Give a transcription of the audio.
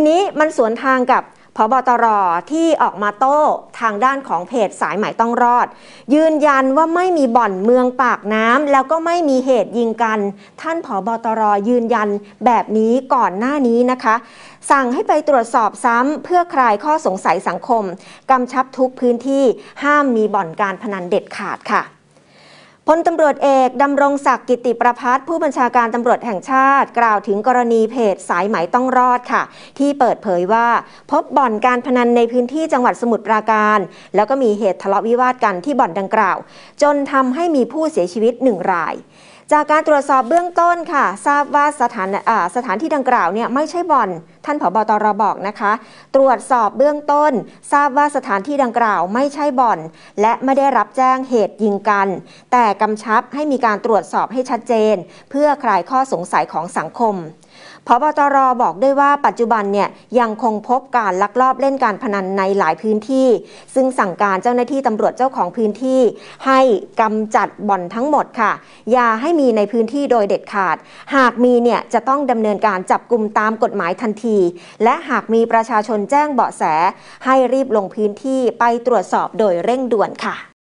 ทีนี้มันสวนทางกับพบตรที่ออกมาโต้ทางด้านของเพจสายใหม่ต้องรอด ยืนยันว่าไม่มีบ่อนเมืองปากน้ำแล้วก็ไม่มีเหตุยิงกัน ท่านพบตรยืนยันแบบนี้ก่อนหน้านี้นะคะ สั่งให้ไปตรวจสอบซ้ำเพื่อคลายข้อสงสัยสังคมกำชับทุกพื้นที่ห้ามมีบ่อนการพนันเด็ดขาดค่ะพลตำรวจเอกดำรงศักดิ์กิติประพัฒผู้บัญชาการตำรวจแห่งชาติกล่าวถึงกรณีเพจสายไหมต้องรอดค่ะ ที่เปิดเผยว่า พบบ่อนการพนันในพื้นที่จังหวัดสมุทรปราการแล้วก็มีเหตุทะเลาะวิวาทกันที่บ่อนดังกล่าว จนทำให้มีผู้เสียชีวิตหนึ่งรายจากการตรวจสอบเบื้องต้นค่ะ ทราบว่าสถานสถานที่ดังกล่าวเนี่ยไม่ใช่บ่อน ท่านผบตรบอกนะคะ ตรวจสอบเบื้องต้น ทราบว่าสถานที่ดังกล่าวไม่ใช่บ่อน และไม่ได้รับแจ้งเหตุยิงกัน แต่กำชับให้มีการตรวจสอบให้ชัดเจน เพื่อคลายข้อสงสัยของสังคมพบตรบอกด้วยว่าปัจจุบันเนี่ยยังคงพบการลักลอบเล่นการพนันในหลายพื้นที่ ซึ่งสั่งการเจ้าหน้าที่ตำรวจเจ้าของพื้นที่ ให้กำจัดบ่อนทั้งหมดค่ะ อย่าให้มีในพื้นที่โดยเด็ดขาด หากมีเนี่ยจะต้องดำเนินการจับกลุ่มตามกฎหมายทันที และหากมีประชาชนแจ้งเบาะแส ให้รีบลงพื้นที่ไปตรวจสอบโดยเร่งด่วนค่ะ